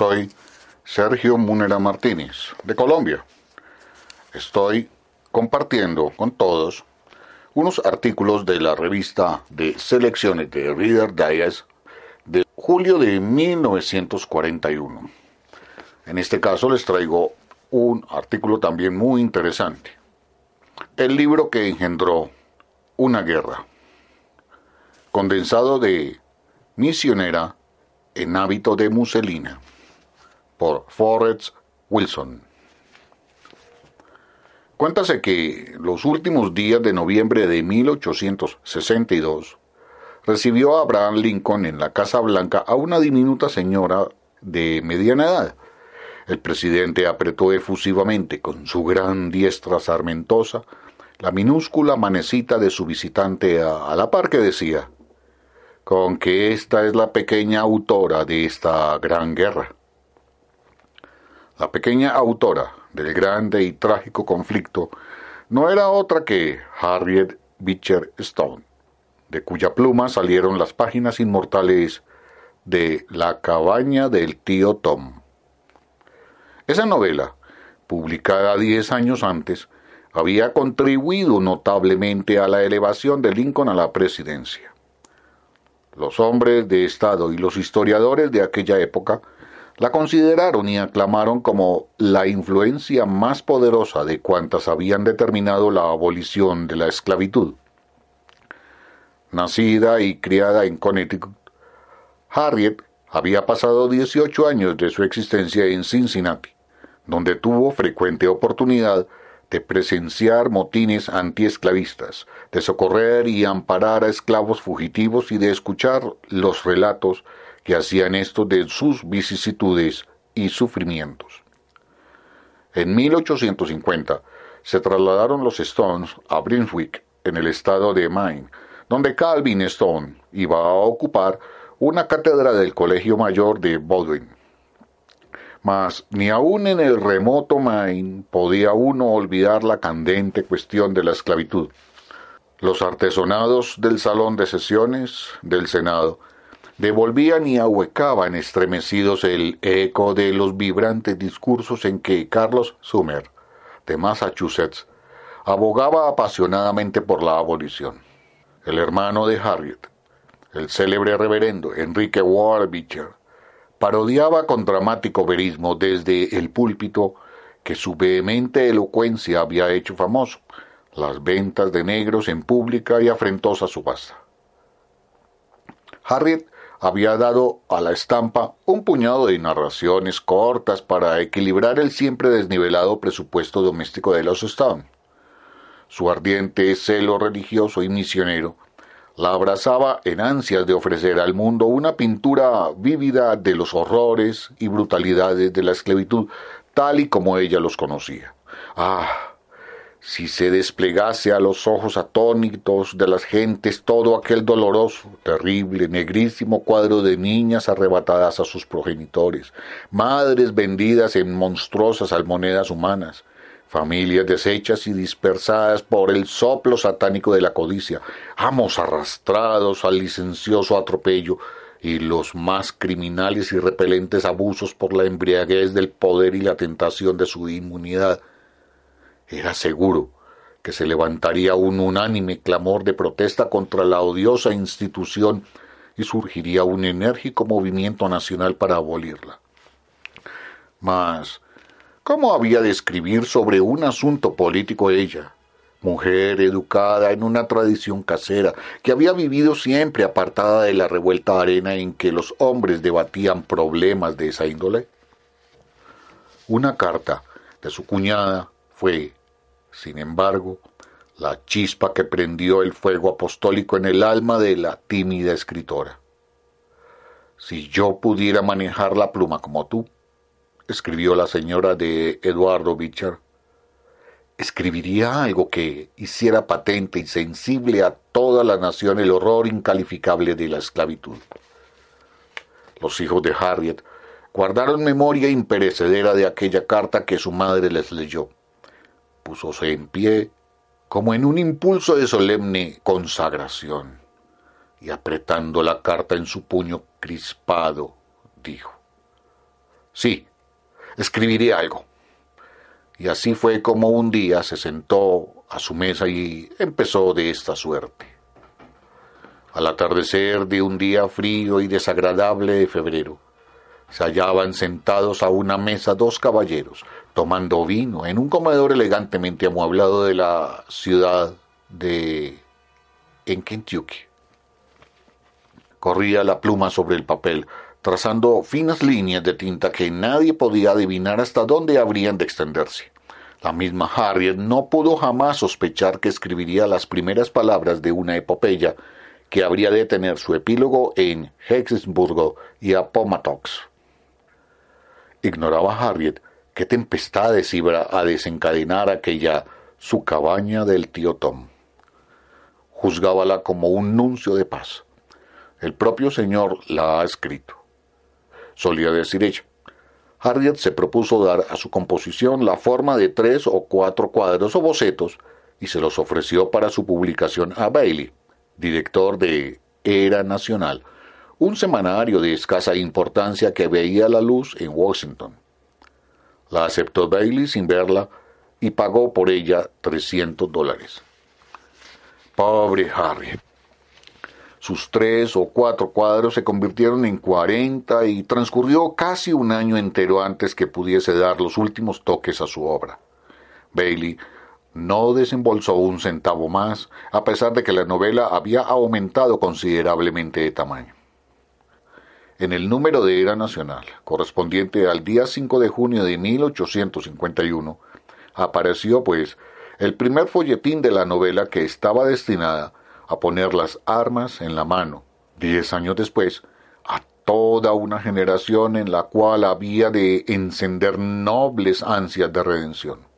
Soy Sergio Munera Martínez, de Colombia. Estoy compartiendo con todos unos artículos de la revista de selecciones de Reader Digest de julio de 1941. En este caso les traigo un artículo también muy interesante. El libro que engendró una guerra. Condensado de misionera en hábito de muselina por Forrest Wilson. Cuéntase que los últimos días de noviembre de 1862 recibió a Abraham Lincoln en la Casa Blanca a una diminuta señora de mediana edad. El presidente apretó efusivamente con su gran diestra sarmentosa la minúscula manecita de su visitante a, a la par que decía con que esta es la pequeña autora de esta gran guerra. La pequeña autora del grande y trágico conflicto no era otra que Harriet Beecher Stone, de cuya pluma salieron las páginas inmortales de La cabaña del tío Tom. Esa novela, publicada diez años antes, había contribuido notablemente a la elevación de Lincoln a la presidencia. Los hombres de Estado y los historiadores de aquella época la consideraron y aclamaron como la influencia más poderosa de cuantas habían determinado la abolición de la esclavitud. Nacida y criada en Connecticut, Harriet había pasado 18 años de su existencia en Cincinnati, donde tuvo frecuente oportunidad de presenciar motines antiesclavistas, de socorrer y amparar a esclavos fugitivos y de escuchar los relatos que hacían esto de sus vicisitudes y sufrimientos. En 1850 se trasladaron los Stones a Brunswick, en el estado de Maine, donde Calvin Stone iba a ocupar una cátedra del Colegio Mayor de Baldwin. Mas ni aun en el remoto Maine podía uno olvidar la candente cuestión de la esclavitud. Los artesonados del Salón de Sesiones del Senado devolvían y ahuecaban estremecidos el eco de los vibrantes discursos en que Carlos Sumner, de Massachusetts, abogaba apasionadamente por la abolición. El hermano de Harriet, el célebre reverendo Enrique Warbicher, parodiaba con dramático verismo desde el púlpito que su vehemente elocuencia había hecho famoso las ventas de negros en pública y afrentosa subasta. Harriet había dado a la estampa un puñado de narraciones cortas para equilibrar el siempre desnivelado presupuesto doméstico de los estados Su ardiente celo religioso y misionero la abrazaba en ansias de ofrecer al mundo una pintura vívida de los horrores y brutalidades de la esclavitud tal y como ella los conocía. Ah, si se desplegase a los ojos atónitos de las gentes todo aquel doloroso, terrible, negrísimo cuadro de niñas arrebatadas a sus progenitores, madres vendidas en monstruosas almonedas humanas, familias deshechas y dispersadas por el soplo satánico de la codicia, amos arrastrados al licencioso atropello, y los más criminales y repelentes abusos por la embriaguez del poder y la tentación de su inmunidad, era seguro que se levantaría un unánime clamor de protesta contra la odiosa institución y surgiría un enérgico movimiento nacional para abolirla. Mas, ¿cómo había de escribir sobre un asunto político ella? mujer educada en una tradición casera, que había vivido siempre apartada de la revuelta arena en que los hombres debatían problemas de esa índole. Una carta de su cuñada fue, sin embargo, la chispa que prendió el fuego apostólico en el alma de la tímida escritora. Si yo pudiera manejar la pluma como tú, escribió la señora de Eduardo Bichard, escribiría algo que hiciera patente y sensible a toda la nación el horror incalificable de la esclavitud. Los hijos de Harriet guardaron memoria imperecedera de aquella carta que su madre les leyó se en pie como en un impulso de solemne consagración, y apretando la carta en su puño crispado, dijo, Sí, escribiré algo. Y así fue como un día se sentó a su mesa y empezó de esta suerte. Al atardecer de un día frío y desagradable de febrero, se hallaban sentados a una mesa dos caballeros, tomando vino en un comedor elegantemente amueblado de la ciudad de... en Kentucky. Corría la pluma sobre el papel, trazando finas líneas de tinta que nadie podía adivinar hasta dónde habrían de extenderse. La misma Harriet no pudo jamás sospechar que escribiría las primeras palabras de una epopeya que habría de tener su epílogo en Hexenburgo y Apomatox ignoraba Harriet qué tempestades iba a desencadenar aquella su cabaña del tío Tom. Juzgábala como un nuncio de paz. El propio Señor la ha escrito. Solía decir ella. Harriet se propuso dar a su composición la forma de tres o cuatro cuadros o bocetos y se los ofreció para su publicación a Bailey, director de Era Nacional, un semanario de escasa importancia que veía la luz en Washington. La aceptó Bailey sin verla y pagó por ella 300 dólares. Pobre Harry. Sus tres o cuatro cuadros se convirtieron en cuarenta y transcurrió casi un año entero antes que pudiese dar los últimos toques a su obra. Bailey no desembolsó un centavo más, a pesar de que la novela había aumentado considerablemente de tamaño en el número de era nacional, correspondiente al día 5 de junio de 1851, apareció, pues, el primer folletín de la novela que estaba destinada a poner las armas en la mano, diez años después, a toda una generación en la cual había de encender nobles ansias de redención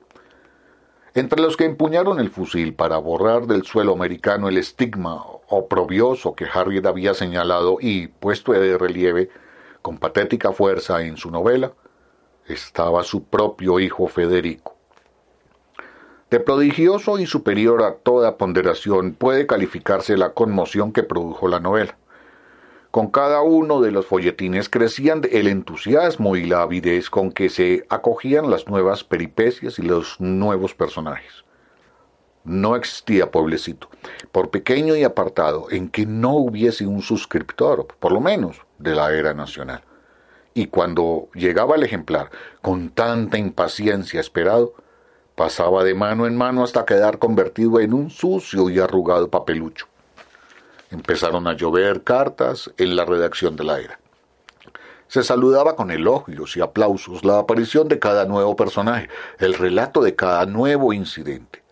entre los que empuñaron el fusil para borrar del suelo americano el estigma oprobioso que Harriet había señalado y puesto de relieve con patética fuerza en su novela, estaba su propio hijo Federico. De prodigioso y superior a toda ponderación puede calificarse la conmoción que produjo la novela. Con cada uno de los folletines crecían el entusiasmo y la avidez con que se acogían las nuevas peripecias y los nuevos personajes. No existía pueblecito, por pequeño y apartado, en que no hubiese un suscriptor, por lo menos de la era nacional. Y cuando llegaba el ejemplar, con tanta impaciencia esperado, pasaba de mano en mano hasta quedar convertido en un sucio y arrugado papelucho. Empezaron a llover cartas en la redacción de la era. Se saludaba con elogios y aplausos la aparición de cada nuevo personaje, el relato de cada nuevo incidente.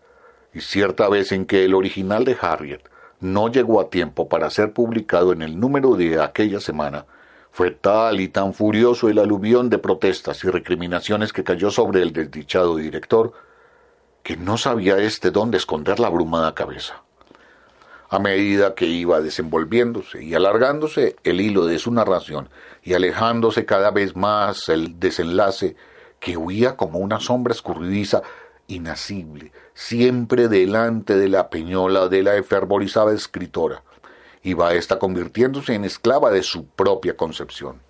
Y cierta vez en que el original de Harriet no llegó a tiempo para ser publicado en el número de aquella semana, fue tal y tan furioso el aluvión de protestas y recriminaciones que cayó sobre el desdichado director que no sabía éste dónde esconder la abrumada cabeza a medida que iba desenvolviéndose y alargándose el hilo de su narración y alejándose cada vez más el desenlace que huía como una sombra escurridiza inacible, siempre delante de la peñola de la efervorizada escritora, iba ésta convirtiéndose en esclava de su propia concepción.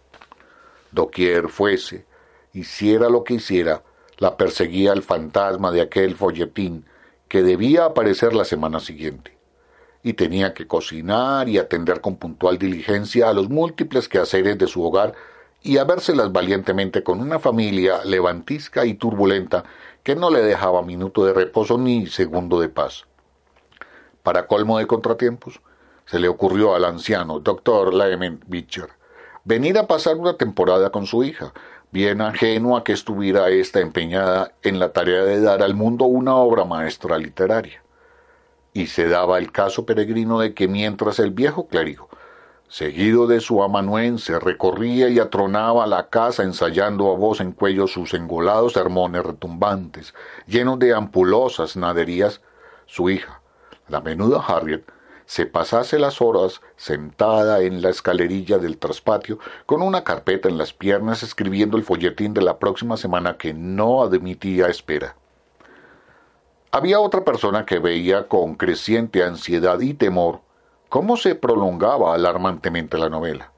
Doquier fuese, hiciera lo que hiciera, la perseguía el fantasma de aquel folletín que debía aparecer la semana siguiente y tenía que cocinar y atender con puntual diligencia a los múltiples quehaceres de su hogar y a valientemente con una familia levantisca y turbulenta que no le dejaba minuto de reposo ni segundo de paz. Para colmo de contratiempos, se le ocurrió al anciano doctor Lyman Beecher venir a pasar una temporada con su hija, bien ajeno que estuviera ésta empeñada en la tarea de dar al mundo una obra maestra literaria y se daba el caso peregrino de que mientras el viejo clérigo, seguido de su amanuense, recorría y atronaba la casa ensayando a voz en cuello sus engolados sermones retumbantes, llenos de ampulosas naderías, su hija, la menuda Harriet, se pasase las horas sentada en la escalerilla del traspatio, con una carpeta en las piernas escribiendo el folletín de la próxima semana que no admitía espera. Había otra persona que veía con creciente ansiedad y temor cómo se prolongaba alarmantemente la novela.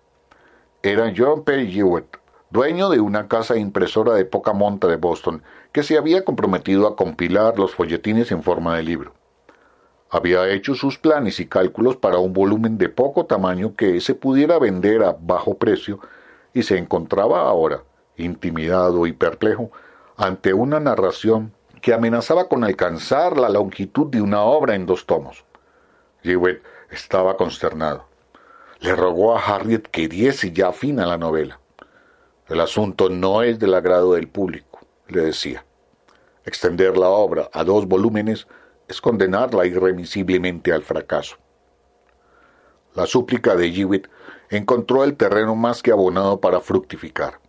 Era John P. Hewitt, dueño de una casa impresora de poca monta de Boston, que se había comprometido a compilar los folletines en forma de libro. Había hecho sus planes y cálculos para un volumen de poco tamaño que se pudiera vender a bajo precio y se encontraba ahora, intimidado y perplejo, ante una narración que amenazaba con alcanzar la longitud de una obra en dos tomos. Jewett estaba consternado. Le rogó a Harriet que diese ya fin a la novela. El asunto no es del agrado del público, le decía. Extender la obra a dos volúmenes es condenarla irremisiblemente al fracaso. La súplica de Jewett encontró el terreno más que abonado para fructificar.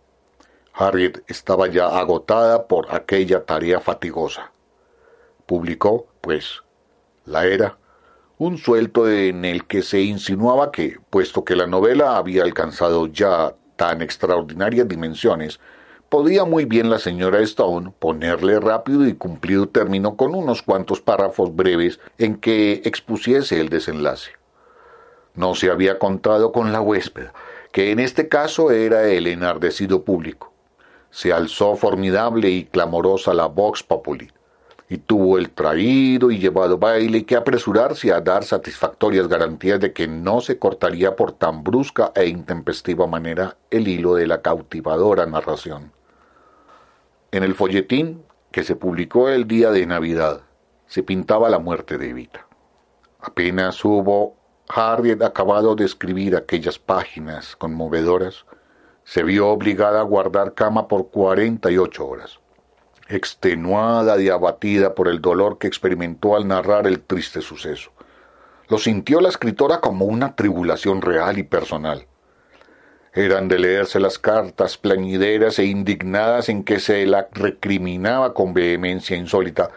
Harriet estaba ya agotada por aquella tarea fatigosa. Publicó, pues, La Era, un suelto en el que se insinuaba que, puesto que la novela había alcanzado ya tan extraordinarias dimensiones, podía muy bien la señora Stone ponerle rápido y cumplido término con unos cuantos párrafos breves en que expusiese el desenlace. No se había contado con la huésped, que en este caso era el enardecido público se alzó formidable y clamorosa la Vox Populi, y tuvo el traído y llevado baile que apresurarse a dar satisfactorias garantías de que no se cortaría por tan brusca e intempestiva manera el hilo de la cautivadora narración. En el folletín que se publicó el día de Navidad, se pintaba la muerte de Evita. Apenas hubo Harriet acabado de escribir aquellas páginas conmovedoras, se vio obligada a guardar cama por cuarenta y ocho horas. Extenuada y abatida por el dolor que experimentó al narrar el triste suceso, lo sintió la escritora como una tribulación real y personal. Eran de leerse las cartas plañideras e indignadas en que se la recriminaba con vehemencia insólita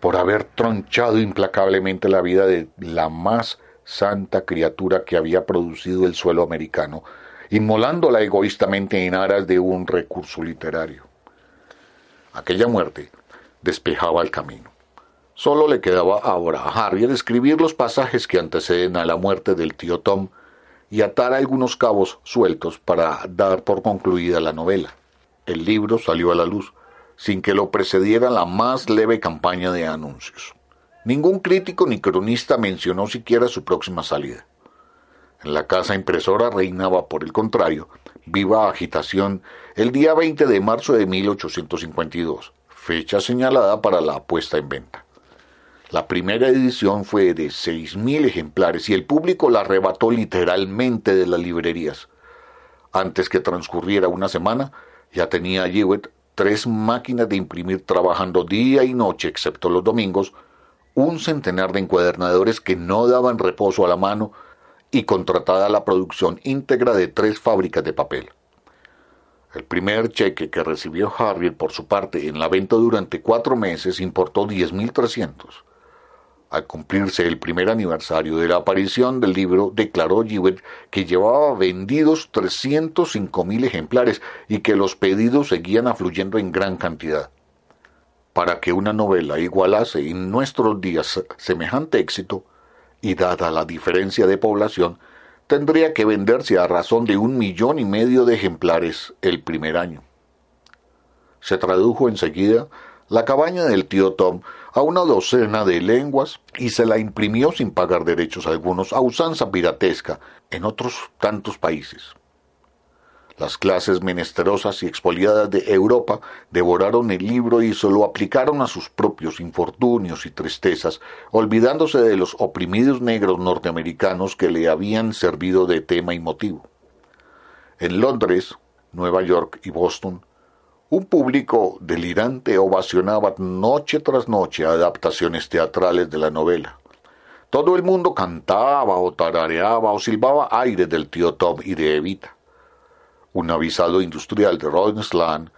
por haber tronchado implacablemente la vida de la más santa criatura que había producido el suelo americano, inmolándola egoístamente en aras de un recurso literario. Aquella muerte despejaba el camino. Solo le quedaba ahora a Harry escribir los pasajes que anteceden a la muerte del tío Tom y atar algunos cabos sueltos para dar por concluida la novela. El libro salió a la luz, sin que lo precediera la más leve campaña de anuncios. Ningún crítico ni cronista mencionó siquiera su próxima salida. En la casa impresora reinaba, por el contrario, viva agitación el día 20 de marzo de 1852, fecha señalada para la puesta en venta. La primera edición fue de 6.000 ejemplares y el público la arrebató literalmente de las librerías. Antes que transcurriera una semana, ya tenía Jewett tres máquinas de imprimir trabajando día y noche, excepto los domingos, un centenar de encuadernadores que no daban reposo a la mano y contratada la producción íntegra de tres fábricas de papel. El primer cheque que recibió Harriet por su parte en la venta durante cuatro meses importó 10.300. Al cumplirse el primer aniversario de la aparición del libro, declaró Jewett que llevaba vendidos 305.000 ejemplares y que los pedidos seguían afluyendo en gran cantidad. Para que una novela igualase en nuestros días semejante éxito, y dada la diferencia de población, tendría que venderse a razón de un millón y medio de ejemplares el primer año. Se tradujo enseguida la cabaña del tío Tom a una docena de lenguas y se la imprimió sin pagar derechos algunos a usanza piratesca en otros tantos países. Las clases menesterosas y expoliadas de Europa devoraron el libro y se lo aplicaron a sus propios infortunios y tristezas, olvidándose de los oprimidos negros norteamericanos que le habían servido de tema y motivo. En Londres, Nueva York y Boston, un público delirante ovacionaba noche tras noche adaptaciones teatrales de la novela. Todo el mundo cantaba o tarareaba o silbaba aires del tío Tom y de Evita un avisado industrial de Roland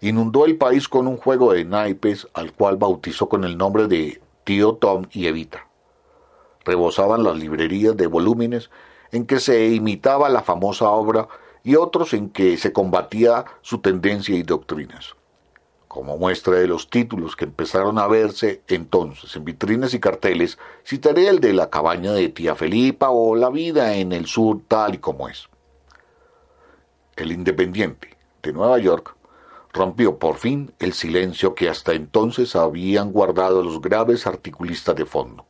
inundó el país con un juego de naipes al cual bautizó con el nombre de Tío Tom y Evita. Rebosaban las librerías de volúmenes en que se imitaba la famosa obra y otros en que se combatía su tendencia y doctrinas. Como muestra de los títulos que empezaron a verse entonces en vitrinas y carteles, citaré el de La cabaña de tía Felipa o La vida en el sur tal y como es el Independiente de Nueva York, rompió por fin el silencio que hasta entonces habían guardado los graves articulistas de fondo.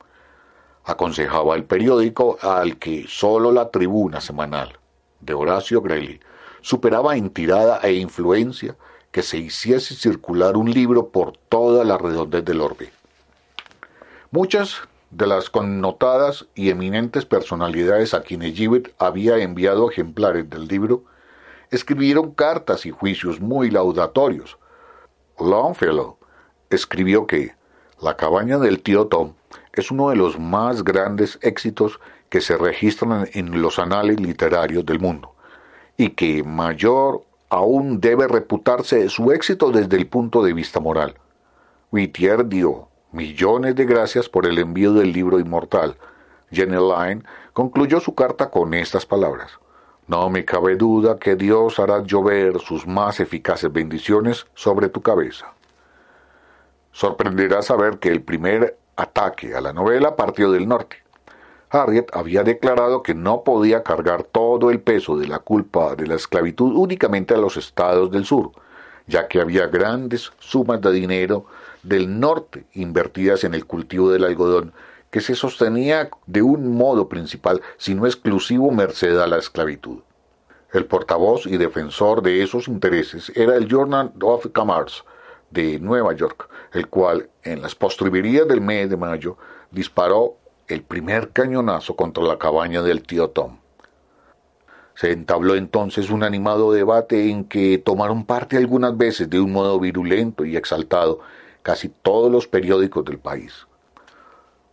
Aconsejaba el periódico al que sólo la tribuna semanal de Horacio Greeley superaba en tirada e influencia que se hiciese circular un libro por toda la redondez del orbe. Muchas de las connotadas y eminentes personalidades a quienes Gibbet había enviado ejemplares del libro escribieron cartas y juicios muy laudatorios. Longfellow escribió que La cabaña del tío Tom es uno de los más grandes éxitos que se registran en los anales literarios del mundo, y que mayor aún debe reputarse su éxito desde el punto de vista moral. Whittier dio millones de gracias por el envío del libro inmortal. Jenny Lyne concluyó su carta con estas palabras. No me cabe duda que Dios hará llover sus más eficaces bendiciones sobre tu cabeza. Sorprenderá saber que el primer ataque a la novela partió del norte. Harriet había declarado que no podía cargar todo el peso de la culpa de la esclavitud únicamente a los estados del sur, ya que había grandes sumas de dinero del norte invertidas en el cultivo del algodón que se sostenía de un modo principal, si no exclusivo, merced a la esclavitud. El portavoz y defensor de esos intereses era el Journal of Commerce de Nueva York, el cual, en las postrimerías del mes de mayo, disparó el primer cañonazo contra la cabaña del tío Tom. Se entabló entonces un animado debate en que tomaron parte algunas veces de un modo virulento y exaltado casi todos los periódicos del país.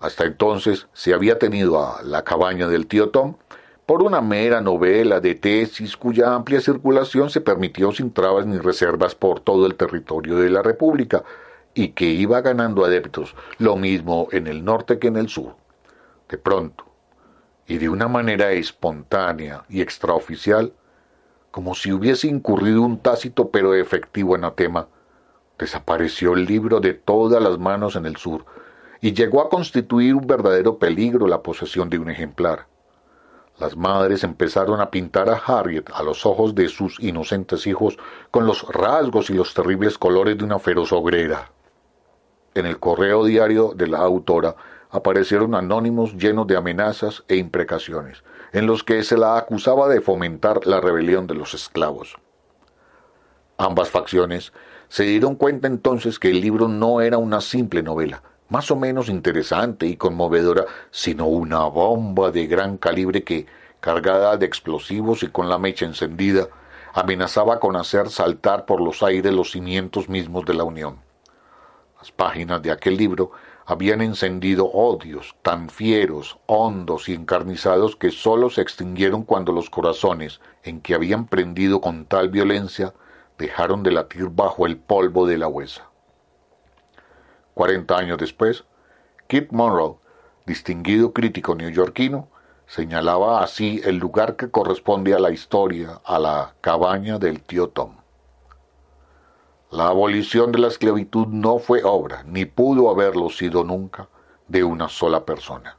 Hasta entonces se había tenido a La cabaña del tío Tom por una mera novela de tesis cuya amplia circulación se permitió sin trabas ni reservas por todo el territorio de la República y que iba ganando adeptos, lo mismo en el norte que en el sur. De pronto, y de una manera espontánea y extraoficial, como si hubiese incurrido un tácito pero efectivo anatema, desapareció el libro de todas las manos en el sur, y llegó a constituir un verdadero peligro la posesión de un ejemplar. Las madres empezaron a pintar a Harriet a los ojos de sus inocentes hijos con los rasgos y los terribles colores de una feroz obrera. En el correo diario de la autora aparecieron anónimos llenos de amenazas e imprecaciones, en los que se la acusaba de fomentar la rebelión de los esclavos. Ambas facciones se dieron cuenta entonces que el libro no era una simple novela, más o menos interesante y conmovedora, sino una bomba de gran calibre que, cargada de explosivos y con la mecha encendida, amenazaba con hacer saltar por los aires los cimientos mismos de la Unión. Las páginas de aquel libro habían encendido odios tan fieros, hondos y encarnizados que sólo se extinguieron cuando los corazones, en que habían prendido con tal violencia, dejaron de latir bajo el polvo de la huesa. Cuarenta años después, Kit Monroe, distinguido crítico neoyorquino, señalaba así el lugar que corresponde a la historia, a la cabaña del tío Tom. La abolición de la esclavitud no fue obra, ni pudo haberlo sido nunca, de una sola persona.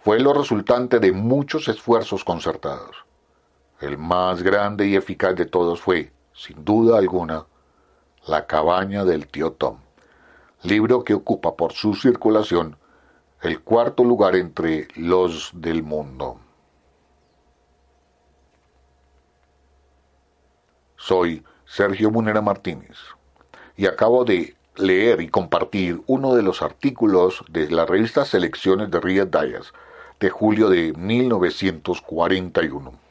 Fue lo resultante de muchos esfuerzos concertados. El más grande y eficaz de todos fue, sin duda alguna, la cabaña del tío Tom libro que ocupa por su circulación el cuarto lugar entre los del mundo. Soy Sergio Munera Martínez y acabo de leer y compartir uno de los artículos de la revista Selecciones de Ríos Dallas de julio de 1941.